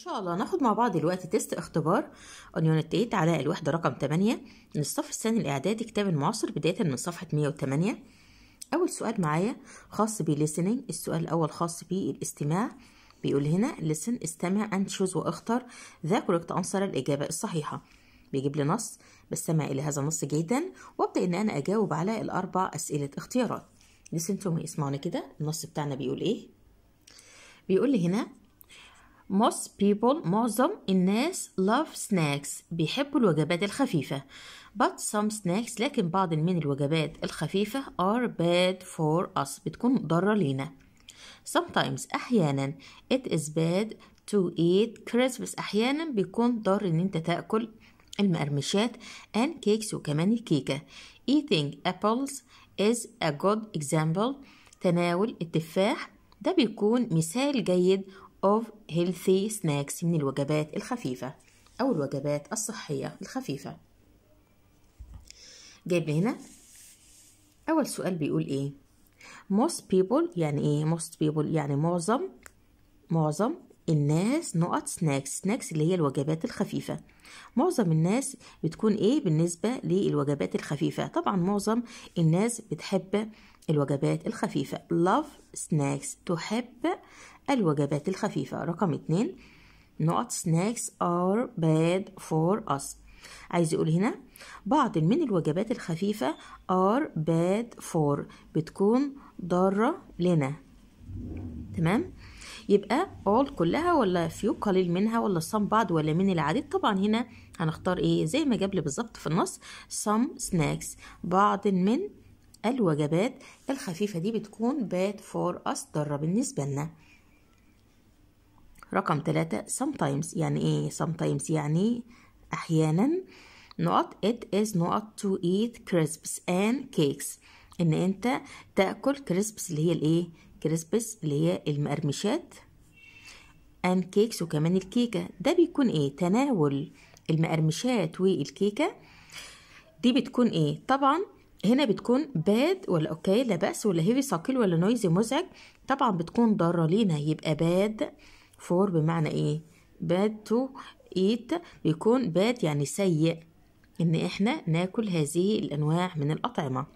ان شاء الله ناخد مع بعض دلوقتي تيست اختبار اونيونتيت على الوحده رقم 8 من الصف الثاني الاعدادي كتاب المعاصر بدايه من صفحه 108 اول سؤال معايا خاص بليسننج السؤال الاول خاص بالاستماع بيقول هنا لسن استمع اند شوز واختر ذا كوركت انسر الاجابه الصحيحه بيجيب لي نص بستمع الى هذا النص جيدا وابدا ان انا اجاوب على الاربع اسئله اختيارات لسن تو اسمعوني كده النص بتاعنا بيقول ايه بيقول لي هنا most people معظم الناس love snacks بيحبوا الوجبات الخفيفة but some snacks لكن بعض من الوجبات الخفيفة are bad for us بتكون ضارة لينا sometimes أحيانا it is bad to eat crisps أحيانا بيكون ضر إن أنت تأكل المقرمشات and cakes وكمان الكيكة eating apples is a good example تناول التفاح ده بيكون مثال جيد of healthy snacks من الوجبات الخفيفة أو الوجبات الصحية الخفيفة جايب لي هنا أول سؤال بيقول إيه most people يعني إيه most people يعني معظم معظم الناس نقط سناكس سناكس اللي هي الوجبات الخفيفة معظم الناس بتكون ايه بالنسبة للوجبات الخفيفة طبعا معظم الناس بتحب الوجبات الخفيفة love snacks تحب الوجبات الخفيفة رقم اتنين not snacks are bad for us عايز يقول هنا بعض من الوجبات الخفيفة are bad for بتكون ضارة لنا تمام يبقى all كلها ولا few قليل منها ولا some بعض ولا من العديد طبعا هنا هنختار ايه زي ما جاب لي بالظبط في النص some snacks بعض من الوجبات الخفيفة دي بتكون bad for us ضارة بالنسبة لنا رقم ثلاثة sometimes يعني ايه sometimes يعني احيانا نقط it is not to eat crisps and cakes ان انت تاكل crisps اللي هي الايه كريسبس اللي هي المقرمشات ان كيكس وكمان الكيكة ده بيكون ايه تناول المقرمشات والكيكة دي بتكون ايه طبعا هنا بتكون باد ولا اوكي لا بأس ولا هيفي ثقيل ولا نويزي مزعج طبعا بتكون ضارة لينا يبقى باد فور بمعنى ايه باد تو ايت بيكون باد يعني سيء ان احنا ناكل هذه الانواع من الاطعمه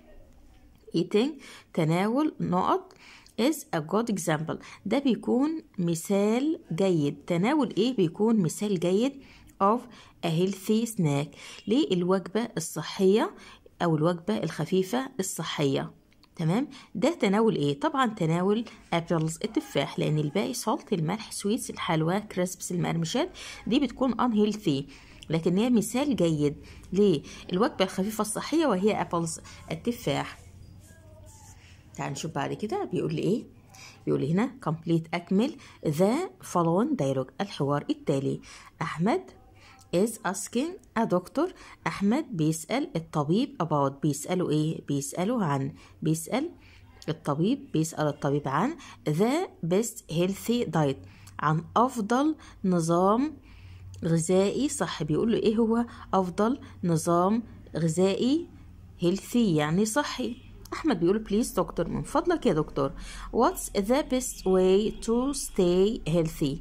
ايتينج تناول نقط is a good example ده بيكون مثال جيد تناول ايه بيكون مثال جيد of a healthy snack للوجبة الصحية أو الوجبة الخفيفة الصحية تمام ده تناول ايه طبعا تناول ابلز التفاح لان الباقي salt الملح سويتس الحلوى كريسبس المقرمشات دي بتكون ان هيلثي لكن هي مثال جيد للوجبه الخفيفه الصحيه وهي ابلز التفاح تعال نشوف بعد كده بيقول لي ايه بيقول لي هنا complete اكمل the following دايلوج الحوار التالي احمد is asking a doctor احمد بيسال الطبيب about بيساله ايه بيساله عن بيسال الطبيب بيسال الطبيب عن the best healthy diet عن افضل نظام غذائي صح بيقول له ايه هو افضل نظام غذائي هيلثي يعني صحي احمد بيقول بليز دكتور من فضلك يا دكتور what's the best way to stay healthy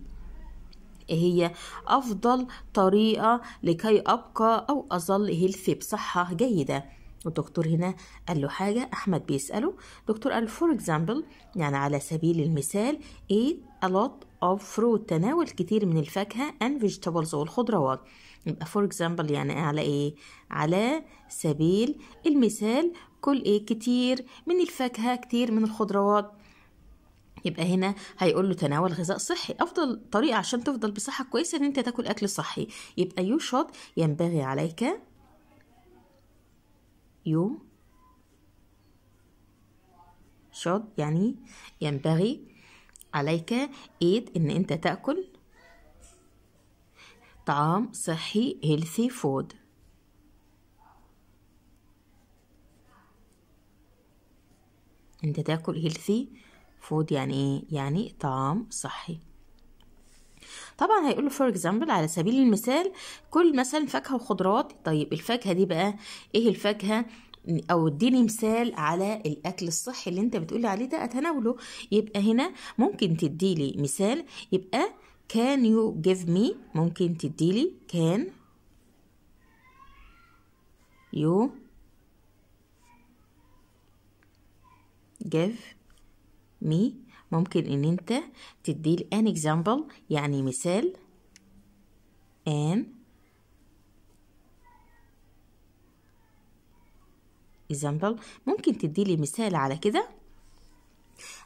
هي افضل طريقه لكي ابقى او اظل هيلثي بصحه جيده والدكتور هنا قال له حاجة أحمد بيسأله دكتور قال for example يعني على سبيل المثال eat a lot of fruit تناول كتير من الفاكهة and vegetables والخضروات يبقى for example يعني على ايه على سبيل المثال كل ايه كتير من الفاكهة كتير من الخضروات يبقى هنا هيقول له تناول غذاء صحي افضل طريقه عشان تفضل بصحه كويسه ان انت تاكل اكل صحي يبقى يو شوت ينبغي عليك يو شوت يعني ينبغي عليك إيد إن أنت تأكل طعام صحي healthy food أنت تاكل healthy food يعني إيه؟ يعني طعام صحي طبعا هيقول فور example على سبيل المثال كل مثلا فاكهة وخضروات طيب الفاكهة دي بقى إيه الفاكهة او اديني مثال على الاكل الصحي اللي انت بتقولي عليه ده اتناوله يبقى هنا ممكن تديلي مثال يبقى can you give me ممكن تديلي can you give me ممكن ان انت تديلي an example يعني مثال an example ممكن تدي لي مثال على كده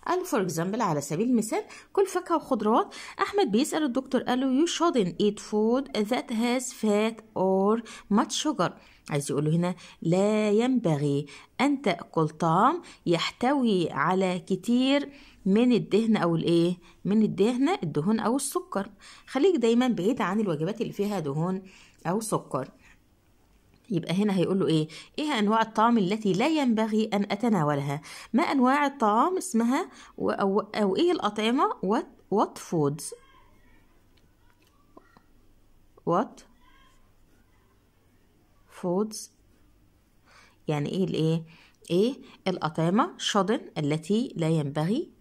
قال فور اكزامبل على سبيل المثال كل فاكهه وخضروات احمد بيسال الدكتور قال له you shouldn't eat food that has fat or much sugar عايز يقول له هنا لا ينبغي ان تاكل طعام يحتوي على كتير من الدهن او الايه من الدهن الدهون او السكر خليك دايما بعيد عن الوجبات اللي فيها دهون او سكر يبقى هنا هيقول له ايه ايه انواع الطعام التي لا ينبغي ان اتناولها ما انواع الطعام اسمها أو, او ايه الاطعمه وات وات فودز وات فودز يعني ايه الايه ايه الاطعمه شضن التي لا ينبغي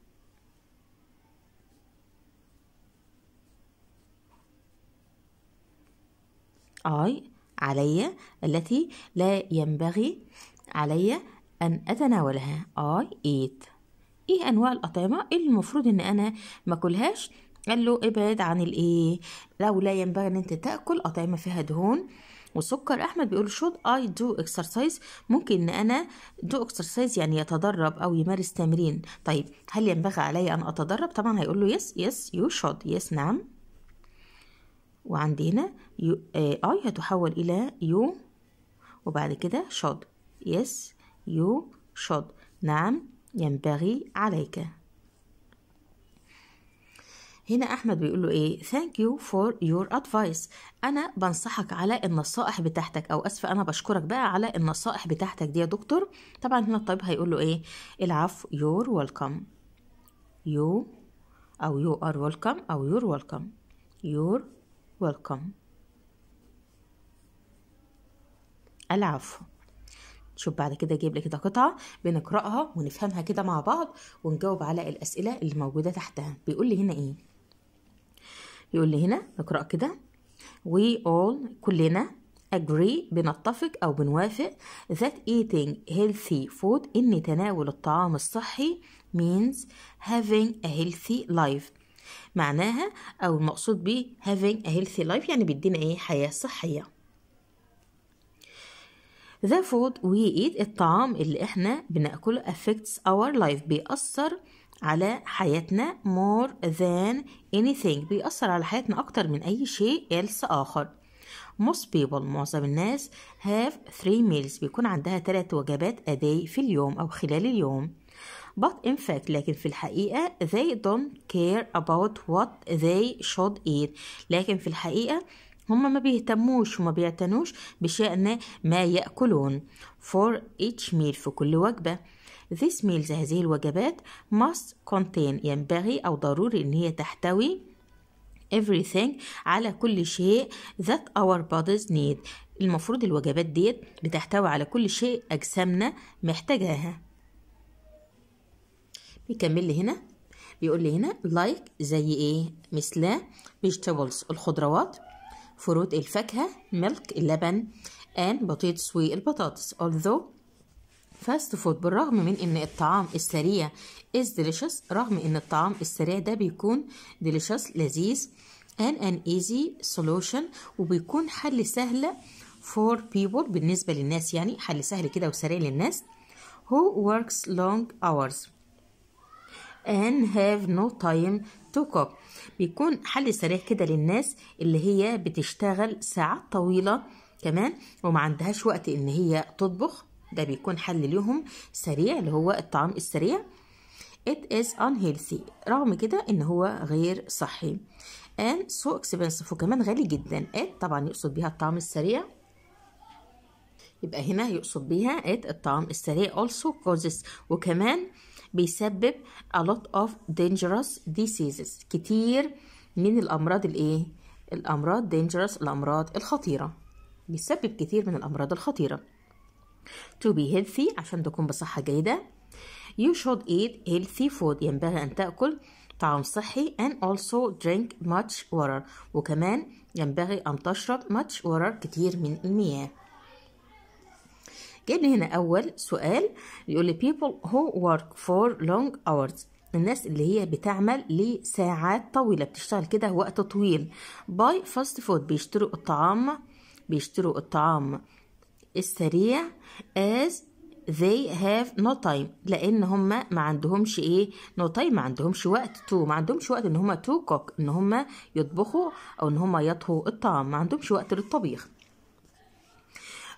اي علي التي لا ينبغي علي أن أتناولها I eat إيه أنواع الأطعمة اللي المفروض إن أنا ماكلهاش قال له ابعد عن الايه لو لا ينبغي ان انت تاكل اطعمه فيها دهون وسكر احمد بيقول شود اي دو اكسرسايز ممكن ان انا دو اكسرسايز يعني يتدرب او يمارس تمرين طيب هل ينبغي علي ان اتدرب طبعا هيقول له يس يس يو should يس نعم وعندي هنا يو اي هتحول الى يو وبعد كده شود يس يو شود نعم ينبغي عليك هنا احمد بيقول له ايه ثانك يو فور يور ادفايس انا بنصحك على النصائح بتاعتك او اسف انا بشكرك بقى على النصائح بتاعتك دي يا دكتور طبعا هنا الطبيب هيقول له ايه العفو يور ويلكم يو او يو ار ويلكم او يور ويلكم يور ويلكم العفو شوف بعد كده جيب لي كده قطعه بنقراها ونفهمها كده مع بعض ونجاوب على الاسئله اللي موجوده تحتها بيقول لي هنا ايه بيقول لي هنا نقرا كده we all كلنا agree بنتفق او بنوافق that eating healthy food ان تناول الطعام الصحي means having a healthy life معناها او المقصود بيه having a healthy life يعني بيدينا ايه حياه صحيه the food we eat الطعام اللي احنا بناكله affects our life بيأثر على حياتنا more than anything بيأثر على حياتنا أكتر من أي شيء else آخر most people معظم الناس have three meals بيكون عندها ثلاث وجبات a day في اليوم أو خلال اليوم but in fact لكن في الحقيقة they don't care about what they should eat لكن في الحقيقة هم ما بيهتموش وما بيعتنوش بشأن ما يأكلون for each meal في كل وجبة This meals هذه الوجبات must contain ينبغي أو ضروري إن هي تحتوي everything على كل شيء that our bodies need المفروض الوجبات ديت بتحتوي على كل شيء أجسامنا محتاجاها بيكمل لي هنا بيقول لي هنا like زي ايه مثل vegetables الخضروات فروت الفاكهة ملك اللبن and بطيطس والبطاطس although fast food بالرغم من ان الطعام السريع is delicious رغم ان الطعام السريع ده بيكون delicious لذيذ and an easy solution وبيكون حل سهل for people بالنسبة للناس يعني حل سهل كده وسريع للناس who works long hours and have no time ستوك اب بيكون حل سريع كده للناس اللي هي بتشتغل ساعات طويله كمان وما عندهاش وقت ان هي تطبخ ده بيكون حل ليهم سريع اللي هو الطعام السريع it is unhealthy رغم كده ان هو غير صحي and so expensive وكمان غالي جدا it طبعا يقصد بيها الطعام السريع يبقى هنا يقصد بيها it الطعام السريع also causes وكمان بيسبب a lot of dangerous diseases كتير من الأمراض الإيه؟ الأمراض dangerous الأمراض الخطيرة بيسبب كتير من الأمراض الخطيرة to be healthy عشان تكون بصحة جيدة you should eat healthy food ينبغي أن تأكل طعام صحي and also drink much water وكمان ينبغي أن تشرب much water كتير من المياه جايب لي هنا اول سؤال بيقول لي people who work for long hours الناس اللي هي بتعمل لساعات طويله بتشتغل كده وقت طويل باي فاست فود بيشتروا الطعام بيشتروا الطعام السريع as they have no time لان هم ما عندهمش ايه no time ما عندهمش وقت تو ما عندهمش وقت ان هم to cook ان هم يطبخوا او ان هم يطهوا الطعام ما عندهمش وقت للطبيخ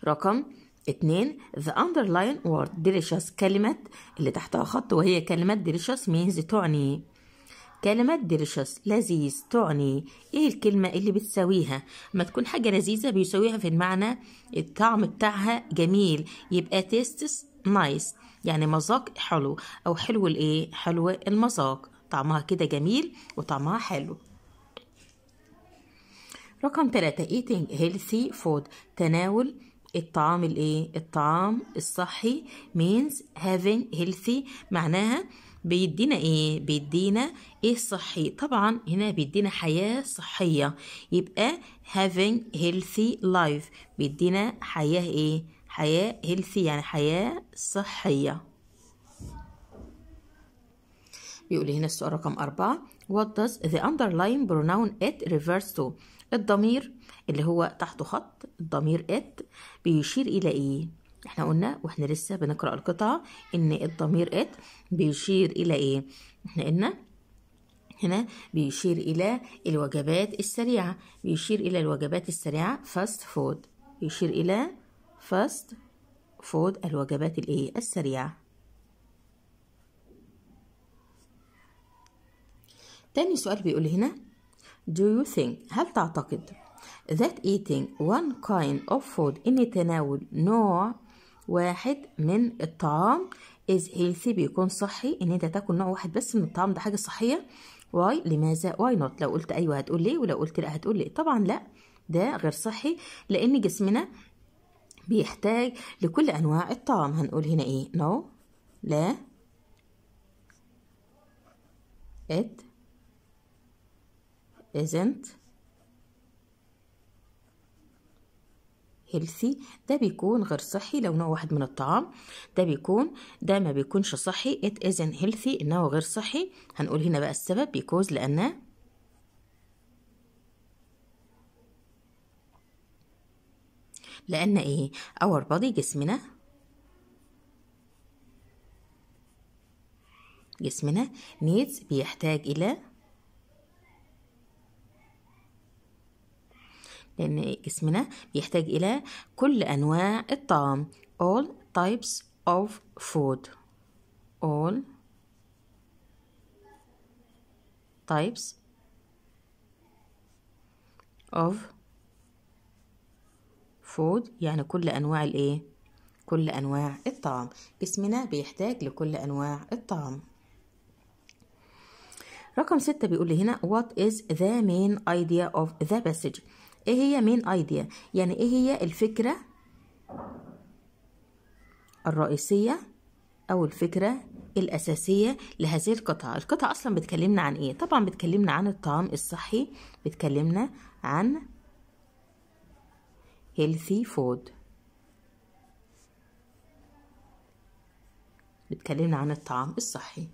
رقم اتنين the underline word delicious كلمة اللي تحتها خط وهي كلمة delicious means تعني كلمة delicious لذيذ تعني ايه الكلمة اللي بتساويها ما تكون حاجة لذيذة بيساويها في المعنى الطعم بتاعها جميل يبقى tastes nice يعني مذاق حلو او حلو الايه حلو المذاق طعمها كده جميل وطعمها حلو رقم 3 eating healthy food تناول الطعام الايه الطعام الصحي means having healthy معناها بيدينا ايه بيدينا ايه الصحي طبعا هنا بيدينا حياة صحية يبقى having healthy life بيدينا حياة ايه حياة healthy يعني حياة صحية بيقول هنا السؤال رقم أربعة What does the underlying pronoun it refers to الضمير اللي هو تحته خط الضمير ات بيشير إلى إيه؟ احنا قلنا واحنا لسه بنقرأ القطعة إن الضمير ات بيشير إلى إيه؟ احنا قلنا هنا بيشير إلى الوجبات السريعة بيشير إلى الوجبات السريعة فاست فود يشير إلى فاست فود الوجبات الإيه السريعة تاني سؤال بيقول هنا do you think هل تعتقد that eating one kind of food إن تناول نوع واحد من الطعام is healthy بيكون صحي إن أنت تاكل نوع واحد بس من الطعام ده حاجة صحية why لماذا why not لو قلت أيوه هتقول لي ولو قلت لأ هتقول لي طبعا لأ ده غير صحي لأن جسمنا بيحتاج لكل أنواع الطعام هنقول هنا إيه no لا it isn't هيلثي ده بيكون غير صحي لو نوع واحد من الطعام ده بيكون ده ما بيكونش صحي it isn't healthy انه غير صحي هنقول هنا بقى السبب because لانه لان ايه our body جسمنا جسمنا needs بيحتاج الى لأن جسمنا بيحتاج إلى كل أنواع الطعام all types of food all types of food يعني كل أنواع الإيه؟ كل أنواع الطعام جسمنا بيحتاج لكل أنواع الطعام رقم ستة بيقول لي هنا what is the main idea of the passage ايه هي مين ايديا يعني ايه هي الفكرة الرئيسية او الفكرة الأساسية لهذه القطعة القطعة أصلا بتكلمنا عن إيه؟ طبعا بتكلمنا عن الطعام الصحي بتكلمنا عن healthy food بتكلمنا عن الطعام الصحي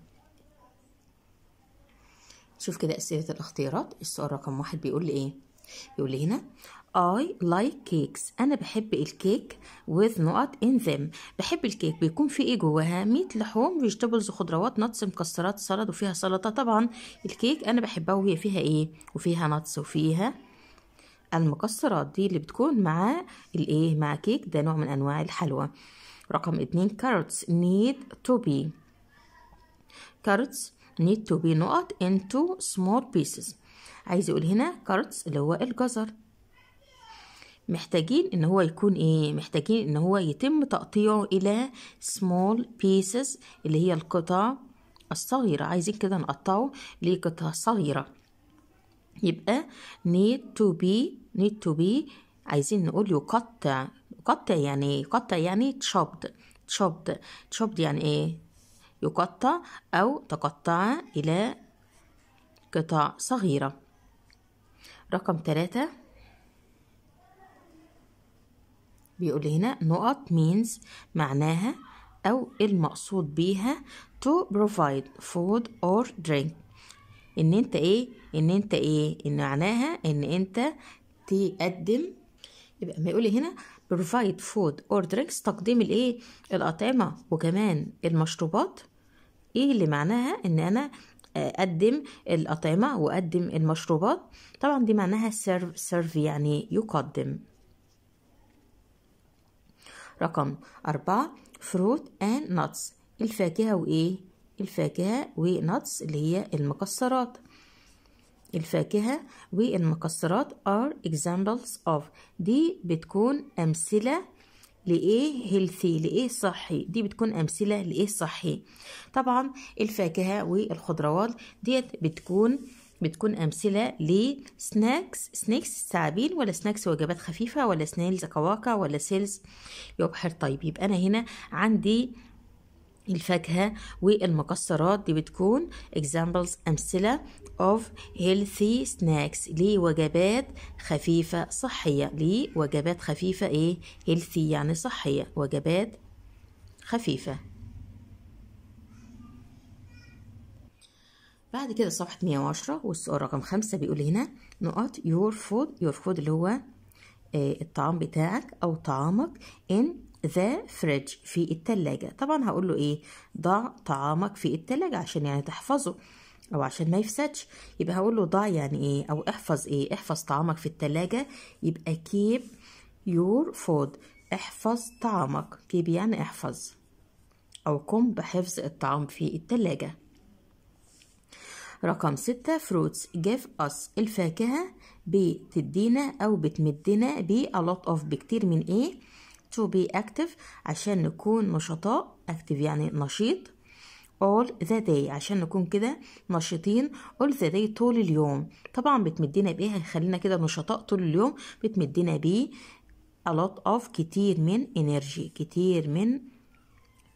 شوف كده أسئلة الاختيارات السؤال رقم واحد بيقول لي إيه؟ يقول لي هنا I like cakes أنا بحب الكيك with نقط in them بحب الكيك بيكون في إيه جواها ميت لحوم vegetables خضروات نتس مكسرات سلطة وفيها سلطة طبعا الكيك أنا بحبها وهي فيها إيه وفيها نتس وفيها المكسرات دي اللي بتكون مع الإيه مع كيك ده نوع من أنواع الحلوى رقم اتنين carrots need to be carrots need to be نقط into small pieces عايز يقول هنا كارتس اللي هو الجزر محتاجين ان هو يكون ايه محتاجين ان هو يتم تقطيعه الى small pieces اللي هي القطع الصغيرة عايزين كده نقطعه لقطع صغيرة يبقى need to be need to be عايزين نقول يقطع يقطع يعني يقطع يعني chopped chopped chopped يعني ايه يقطع او تقطع الى قطع صغيره رقم ثلاثة بيقول هنا نقط means معناها أو المقصود بيها to provide food or drink إن أنت إيه إن أنت إيه إن معناها إن أنت تقدم يبقى ما يقول لي هنا provide food or drinks تقديم الإيه الأطعمة وكمان المشروبات إيه اللي معناها إن أنا قدم الأطعمة وقدم المشروبات طبعا دي معناها سيرف سيرف يعني يقدم رقم أربعة فروت and nuts الفاكهة وإيه؟ الفاكهة ونتس اللي هي المكسرات الفاكهة والمكسرات are examples of دي بتكون أمثلة لإيه هيلثي لإيه صحي دي بتكون أمثلة لإيه صحي طبعا الفاكهة والخضروات ديت بتكون بتكون أمثلة لسناكس سناكس ثعابين ولا سناكس وجبات خفيفة ولا سنيلز كواكا ولا سيلز يبحر طيب يبقى أنا هنا عندي الفاكهة والمكسرات دي بتكون examples أمثلة of healthy snacks لوجبات خفيفة صحية لوجبات خفيفة ايه healthy يعني صحية وجبات خفيفة بعد كده صفحة 110 والسؤال رقم خمسة بيقول هنا نقط your food your food اللي هو آه، الطعام بتاعك أو طعامك in ذا فريج في التلاجة طبعا هقول له ايه ضع طعامك في التلاجة عشان يعني تحفظه او عشان ما يفسدش يبقى هقول له ضع يعني ايه او احفظ ايه احفظ طعامك في التلاجة يبقى keep your food احفظ طعامك keep يعني احفظ او قم بحفظ الطعام في التلاجة رقم ستة فروتس جيف اس الفاكهة بتدينا أو بتمدنا ب a lot of بكتير من إيه to be active عشان نكون نشطاء active يعني نشيط all the day عشان نكون كده نشيطين all the day طول اليوم طبعا بتمدينا بايه هيخلينا كده نشطاء طول اليوم بتمدينا بيه a lot of كتير من energy كتير من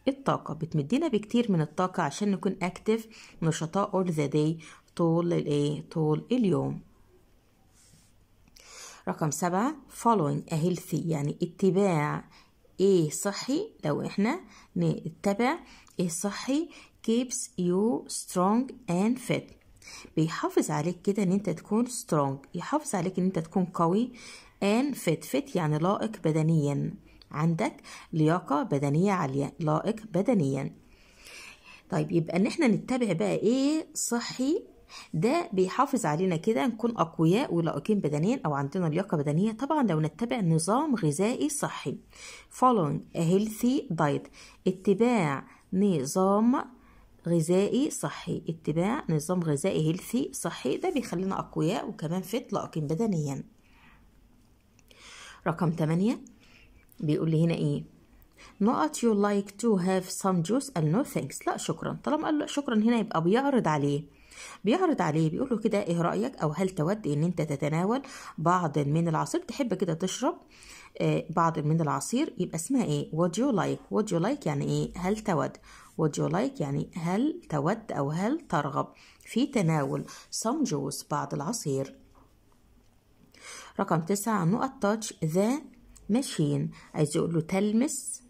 الطاقة بتمدينا بكتير من الطاقة عشان نكون active نشطاء all the day طول الايه طول اليوم رقم سبعة following a healthy يعني اتباع ايه صحي لو احنا نتبع ايه صحي keeps you strong and fit بيحافظ عليك كده ان انت تكون strong يحافظ عليك ان انت تكون قوي and fit fit يعني لائق بدنيا عندك لياقة بدنية عالية لائق بدنيا طيب يبقى ان احنا نتبع بقى ايه صحي ده بيحافظ علينا كده نكون اقوياء ولائقين بدنيا او عندنا لياقه بدنيه طبعا لو نتبع نظام غذائي صحي following a healthy diet اتباع نظام غذائي صحي اتباع نظام غذائي هيلثي صحي ده بيخلينا اقوياء وكمان فت لائقين بدنيا رقم 8 بيقول لي هنا ايه not you like to have some juice and no thanks لا شكرا طالما قال لا شكرا هنا يبقى بيعرض عليه بيعرض عليه بيقول له كده ايه رايك او هل تود ان انت تتناول بعض من العصير تحب كده تشرب آه، بعض من العصير يبقى اسمها ايه would you like would you like يعني ايه هل تود would you like يعني هل تود او هل ترغب في تناول some juice بعض العصير رقم تسعة نقط تاتش ذا ماشين عايز يقول له تلمس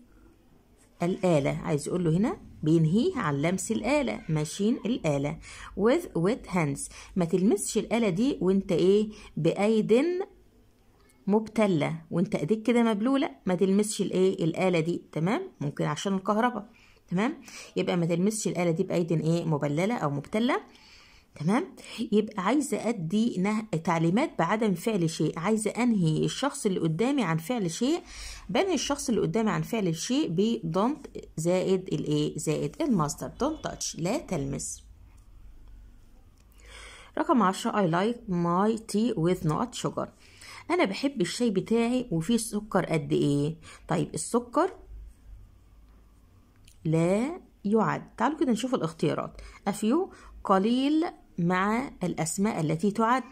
الآلة عايز يقول له هنا بينهيه عن لمس الآلة ماشين الآلة with wet hands ما تلمسش الآلة دي وانت ايه بأيد مبتلة وانت ايديك كده مبلولة ما تلمسش الايه الآلة دي تمام ممكن عشان الكهرباء تمام يبقى ما تلمسش الآلة دي بأيد ايه مبللة أو مبتلة تمام يبقى عايزه ادي نه... تعليمات بعدم فعل شيء عايزه انهي الشخص اللي قدامي عن فعل شيء بنهي الشخص اللي قدامي عن فعل الشيء ب don't زائد الايه زائد الماستر don't touch لا تلمس رقم 10 I like my tea with not sugar أنا بحب الشاي بتاعي وفيه سكر قد إيه طيب السكر لا يعد تعالوا كده نشوف الاختيارات A few قليل مع الأسماء التي تعد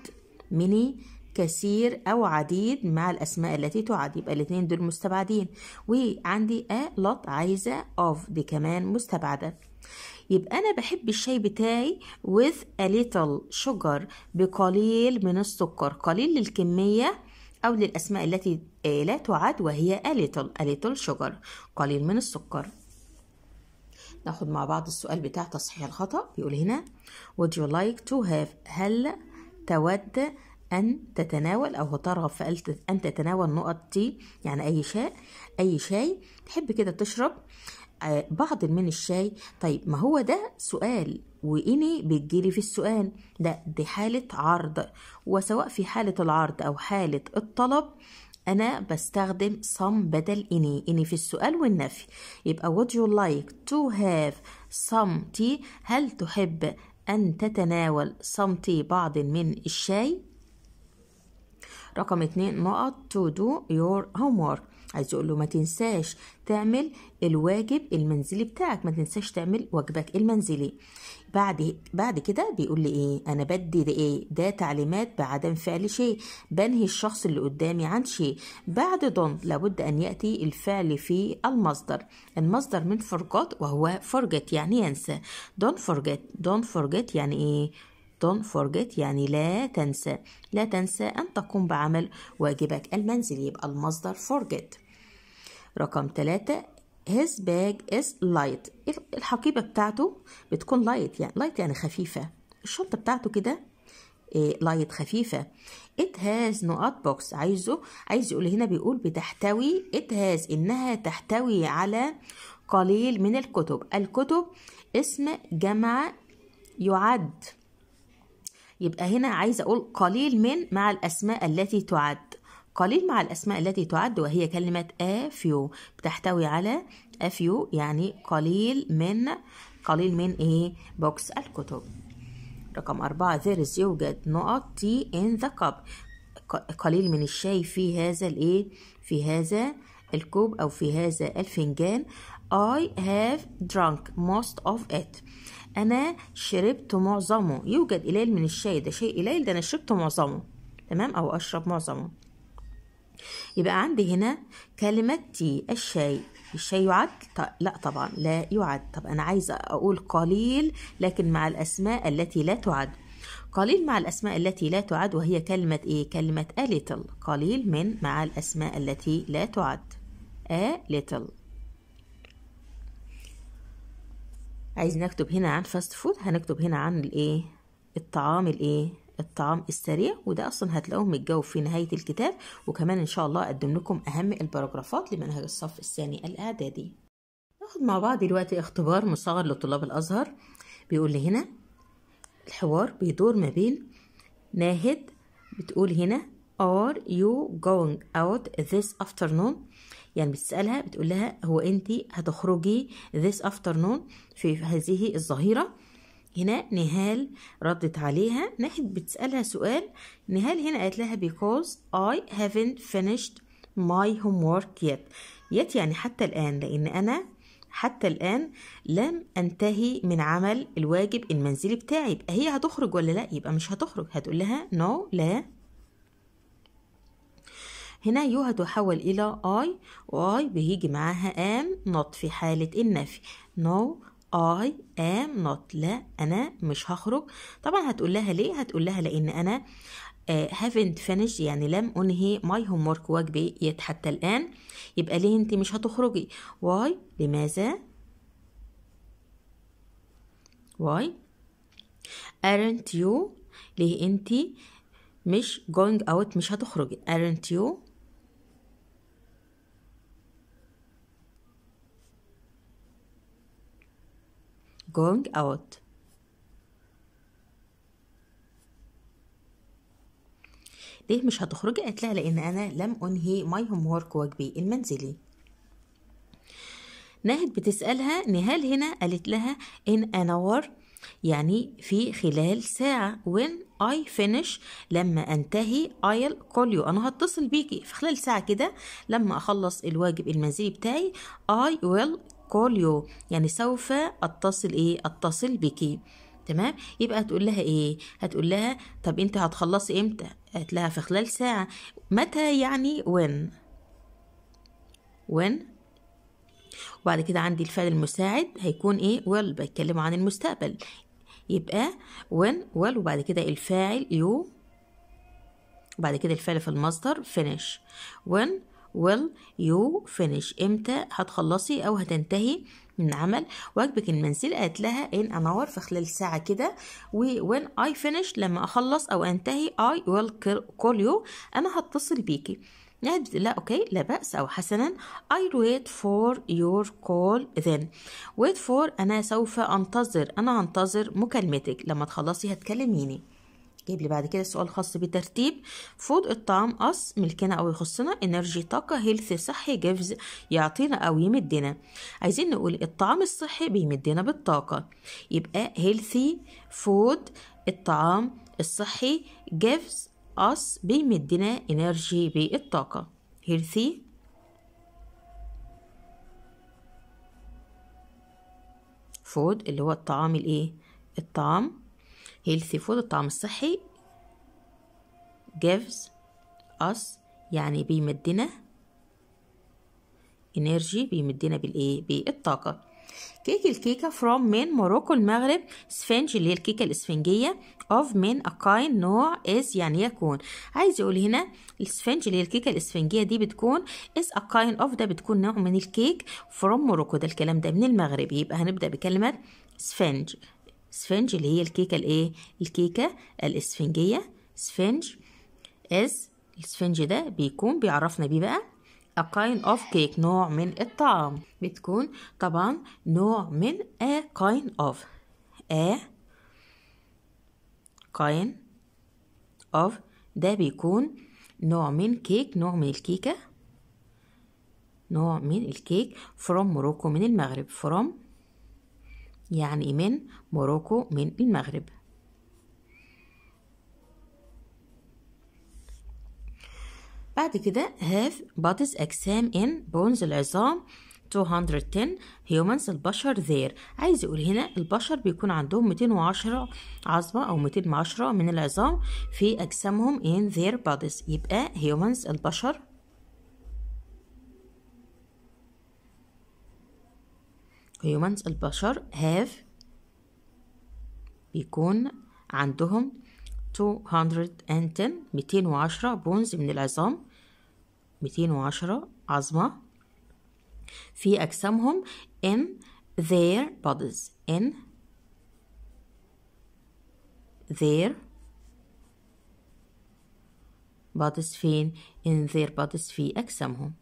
مني كثير أو عديد مع الأسماء التي تعد يبقى الاتنين دول مستبعدين وعندي a lot عايزة of دي كمان مستبعدة يبقى أنا بحب الشاي بتاعي with a little sugar بقليل من السكر قليل للكمية أو للأسماء التي آه، لا تعد وهي a little a little sugar قليل من السكر ناخد مع بعض السؤال بتاع تصحيح الخطأ بيقول هنا would you like to have هل تود أن تتناول أو ترغب في أن تتناول نقط تي يعني أي شاي أي شاي تحب كده تشرب آه، بعض من الشاي طيب ما هو ده سؤال وإني بتجيلي في السؤال لا دي حالة عرض وسواء في حالة العرض أو حالة الطلب أنا بستخدم some بدل any any في السؤال والنفي يبقى would you like to have some tea هل تحب أن تتناول some tea بعض من الشاي رقم اتنين نقط to do your homework عايز يقول له ما تنساش تعمل الواجب المنزلي بتاعك ما تنساش تعمل واجبك المنزلي بعد بعد كده بيقول لي ايه انا بدي ده ايه ده تعليمات بعدم فعل شيء بنهي الشخص اللي قدامي عن شيء بعد ضم لابد ان ياتي الفعل في المصدر المصدر من فرجات وهو فرجت يعني ينسى دون فرجت دون فرجت يعني ايه Don't forget يعني لا تنسى لا تنسى أن تقوم بعمل واجبك المنزلي يبقى المصدر forget رقم ثلاثة his bag is light الحقيبة بتاعته بتكون light يعني light يعني خفيفة الشنطة بتاعته كده لايت خفيفة it has no بوكس عايزه عايز يقول هنا بيقول بتحتوي it has إنها تحتوي على قليل من الكتب الكتب اسم جمع يعد يبقى هنا عايزه اقول قليل من مع الاسماء التي تعد قليل مع الاسماء التي تعد وهي كلمه افيو بتحتوي على افيو يعني قليل من قليل من ايه بوكس الكتب رقم أربعة there is يوجد نقط تي in the cup قليل من الشاي في هذا الايه في هذا الكوب أو في هذا الفنجان I have drunk most of it أنا شربت معظمه يوجد قليل من الشاي ده شيء قليل ده أنا شربت معظمه تمام أو أشرب معظمه يبقى عندي هنا كلمة تي الشاي الشاي يعد؟ لا طبعا لا يعد طب أنا عايزة أقول قليل لكن مع الأسماء التي لا تعد قليل مع الأسماء التي لا تعد وهي كلمة إيه؟ كلمة a little قليل من مع الأسماء التي لا تعد a little عايزين نكتب هنا عن فاست فود هنكتب هنا عن الايه الطعام الايه الطعام السريع وده اصلا هتلاقوه متجاوب في نهايه الكتاب وكمان ان شاء الله اقدم لكم اهم البراجرافات لمنهج الصف الثاني الاعدادي ناخد مع بعض دلوقتي اختبار مصغر لطلاب الازهر بيقول لي هنا الحوار بيدور ما بين ناهد بتقول هنا are you going out this afternoon يعني بتسألها بتقول لها هو أنت هتخرجي this afternoon في هذه الظهيرة هنا نهال ردت عليها ناحية بتسألها سؤال نهال هنا قالت لها because I haven't finished my homework yet yet يعني حتى الآن لأن أنا حتى الآن لم أنتهي من عمل الواجب المنزلي بتاعي يبقى هي هتخرج ولا لا يبقى مش هتخرج هتقول لها no لا هنا يو هتحول إلى اي واي بيجي معاها ام نوت في حالة النفي no I am not لا أنا مش هخرج طبعا هتقول لها ليه هتقول لها لأن أنا آه، haven't finished يعني لم انهي ماي هوم ورك واجبي حتى الان يبقى ليه انت مش هتخرجي واي لماذا واي aren't you ليه انت مش going out مش هتخرجي aren't you going out ليه مش هتخرجي قالت لها لان انا لم انهي ماي هوم وورك واجبي المنزلي ناهد بتسالها نهال هنا قالت لها in an hour يعني في خلال ساعة when I finish لما أنتهي I'll call you أنا هتصل بيكي في خلال ساعة كده لما أخلص الواجب المنزلي بتاعي I will call you يعني سوف اتصل ايه اتصل بك تمام يبقى هتقول لها ايه هتقول لها طب انت هتخلصي امتى قالت لها في خلال ساعه متى يعني when when وبعد كده عندي الفعل المساعد هيكون ايه will بيتكلموا عن المستقبل يبقى when will وبعد كده الفاعل you وبعد كده الفعل في المصدر finish when will you finish امتى هتخلصي او هتنتهي من عمل واجبك المنزل قالت لها ان انور في خلال ساعه كده و when I finish لما اخلص او انتهي I will call you انا هتصل بيكي يعني لا اوكي لا بأس او حسنا I wait for your call then wait for انا سوف انتظر انا هنتظر مكالمتك لما تخلصي هتكلميني جايب لي بعد كده السؤال الخاص بالترتيب فود الطعام أص ملكنا أو يخصنا إنرجي طاقة هيلث صحي جيفز يعطينا أو يمدنا عايزين نقول الطعام الصحي بيمدنا بالطاقة يبقى هيلثي فود الطعام الصحي جيفز أص بيمدنا إنرجي بالطاقة هيلثي فود اللي هو الطعام الايه الطعام healthy food الطعام الصحي gives us يعني بيمدنا energy بيمدنا بالايه بالطاقة كيك الكيكة from من موروكو المغرب سفنج اللي هي الكيكة الإسفنجية of من a kind نوع is يعني يكون عايز يقول هنا السفنج اللي هي الكيكة الإسفنجية دي بتكون is a kind of ده بتكون نوع من الكيك from موروكو ده الكلام ده من المغرب يبقى هنبدأ بكلمة سفنج سفنج اللي هي الكيكة الايه الكيكة الاسفنجية سفنج از السفنج ده بيكون بيعرفنا بيه بقى a kind of cake نوع من الطعام بتكون طبعا نوع من a kind of a kind of ده بيكون نوع من كيك نوع من الكيكة نوع من الكيك from Morocco من المغرب from يعني من موروكو من المغرب بعد كده have bodies أجسام in bones العظام 210 humans البشر there عايز يقول هنا البشر بيكون عندهم 210 عظمة أو 210 من العظام في أجسامهم in their bodies يبقى humans البشر humans البشر have بيكون عندهم 210 210 بونز من العظام 210 عظمة في أجسامهم in their bodies in their bodies فين in their bodies في أجسامهم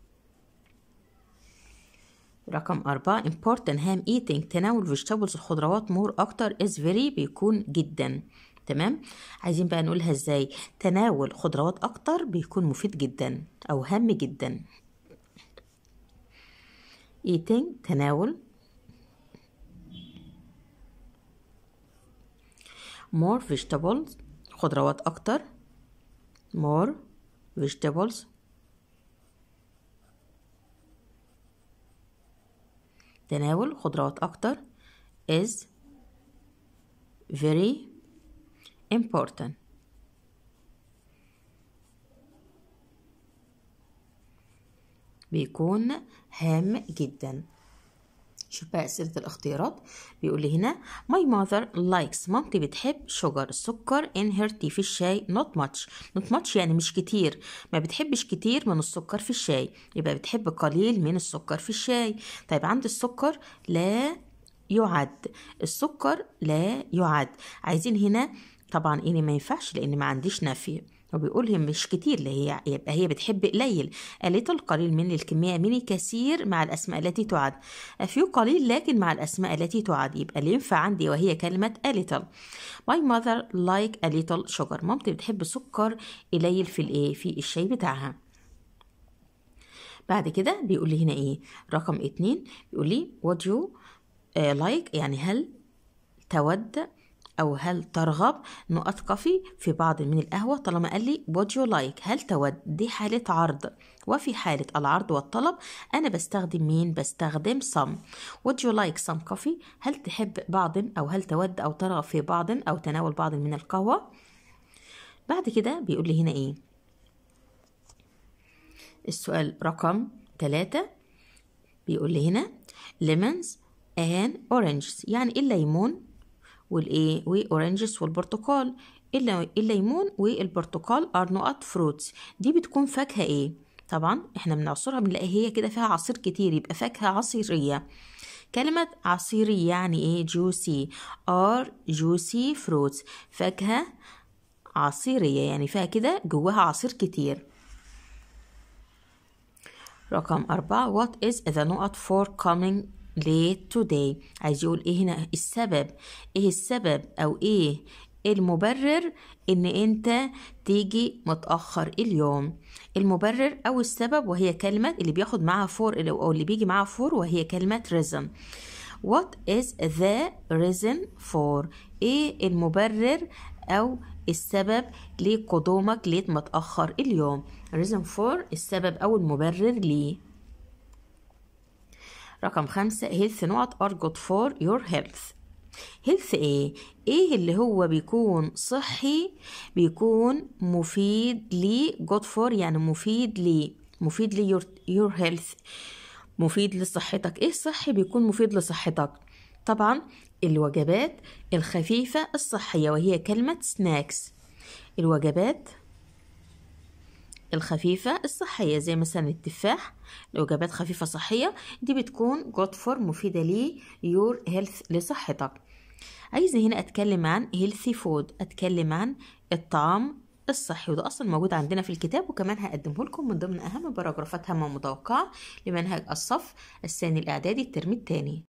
رقم أربعة important ham eating تناول vegetables الخضروات more أكتر is very بيكون جدا تمام عايزين بقى نقولها ازاي تناول خضروات أكتر بيكون مفيد جدا أو هام جدا eating تناول more vegetables خضروات أكتر more vegetables تناول خضروات أكتر is very important بيكون هام جدا شوف بقى أسئلة الاختيارات بيقول لي هنا my mother likes مامتي بتحب شجر السكر in her tea في الشاي not much not much يعني مش كتير ما بتحبش كتير من السكر في الشاي يبقى بتحب قليل من السكر في الشاي طيب عند السكر لا يعد السكر لا يعد عايزين هنا طبعا إيه ما ينفعش لأن ما عنديش نافية وبيقولهم مش كتير اللي هي يبقى هي بتحب قليل آه، قليل القليل من الكمية من الكثير مع الأسماء التي تعد في آه، قليل لكن مع الأسماء التي تعد يبقى ينفع عندي وهي كلمة a little my mother like a little sugar مامتي بتحب سكر قليل في الايه في الشاي بتاعها بعد كده بيقول لي هنا ايه رقم اتنين بيقول لي would you آه، like يعني هل تود أو هل ترغب نقط كافي في بعض من القهوة طالما قال لي would you like هل تود دي حالة عرض وفي حالة العرض والطلب أنا بستخدم مين بستخدم some would you like some coffee هل تحب بعض أو هل تود أو ترغب في بعض أو تناول بعض من القهوة بعد كده بيقول لي هنا إيه السؤال رقم ثلاثة بيقول لي هنا lemons and oranges يعني إيه الليمون والايه واورنجز والبرتقال الليمون والبرتقال ار نقط فروتس دي بتكون فاكهه ايه طبعا احنا بنعصرها بنلاقي هي كده فيها عصير كتير يبقى فاكهه عصيريه كلمة عصيري يعني ايه جوسي ار جوسي فروتس فاكهة عصيرية يعني فيها كده جواها عصير كتير رقم أربعة what is the نقط for coming late today عايز يقول ايه هنا السبب ايه السبب او ايه المبرر ان انت تيجي متاخر اليوم المبرر او السبب وهي كلمه اللي بياخد معاها فور او اللي بيجي معاها فور وهي كلمه ريزن what is the reason for ايه المبرر او السبب لقدومك ليت متاخر اليوم reason for السبب او المبرر ليه رقم خمسة هيلث نقط ار جود فور يور هيلث هيلث ايه ايه اللي هو بيكون صحي بيكون مفيد لي جود فور يعني مفيد لي مفيد لي يور هيلث مفيد لصحتك ايه الصحي بيكون مفيد لصحتك طبعا الوجبات الخفيفة الصحية وهي كلمة سناكس الوجبات الخفيفة الصحية زي مثلا التفاح الوجبات خفيفة صحية دي بتكون جود فور مفيدة لي يور هيلث لصحتك عايزة هنا أتكلم عن هيلثي فود أتكلم عن الطعام الصحي وده اصلا موجود عندنا في الكتاب وكمان هقدمه لكم من ضمن اهم باراجرافات هامه متوقعه لمنهج الصف الثاني الاعدادي الترم الثاني